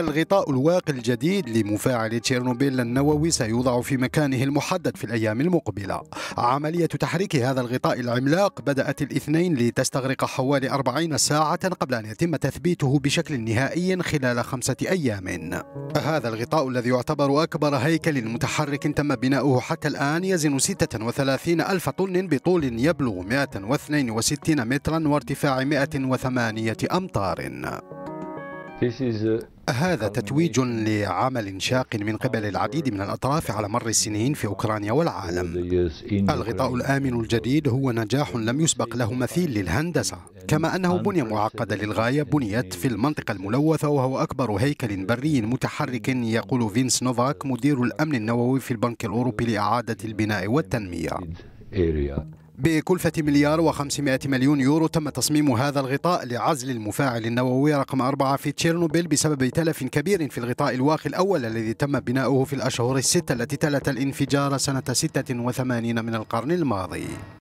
الغطاء الواقي الجديد لمفاعل تشيرنوبيل النووي سيوضع في مكانه المحدد في الأيام المقبلة عملية تحريك هذا الغطاء العملاق بدأت الاثنين لتستغرق حوالي 40 ساعة قبل أن يتم تثبيته بشكل نهائي خلال خمسة أيام هذا الغطاء الذي يعتبر أكبر هيكل متحرك تم بناؤه حتى الآن يزن 36 ألف طن بطول يبلغ 162 مترا وارتفاع 108 أمتار هذا تتويج لعمل شاق من قبل العديد من الأطراف على مر السنين في أوكرانيا والعالم الغطاء الآمن الجديد هو نجاح لم يسبق له مثيل للهندسة كما أنه بنية معقدة للغاية بنيت في المنطقة الملوثة وهو أكبر هيكل بري متحرك يقول فينس نوفاك مدير الأمن النووي في البنك الأوروبي لإعادة البناء والتنمية بكلفة مليار و500 مليون يورو تم تصميم هذا الغطاء لعزل المفاعل النووي رقم أربعة في تشيرنوبيل بسبب تلف كبير في الغطاء الواقي الأول الذي تم بناؤه في الأشهر الستة التي تلت الانفجار سنة 86 من القرن الماضي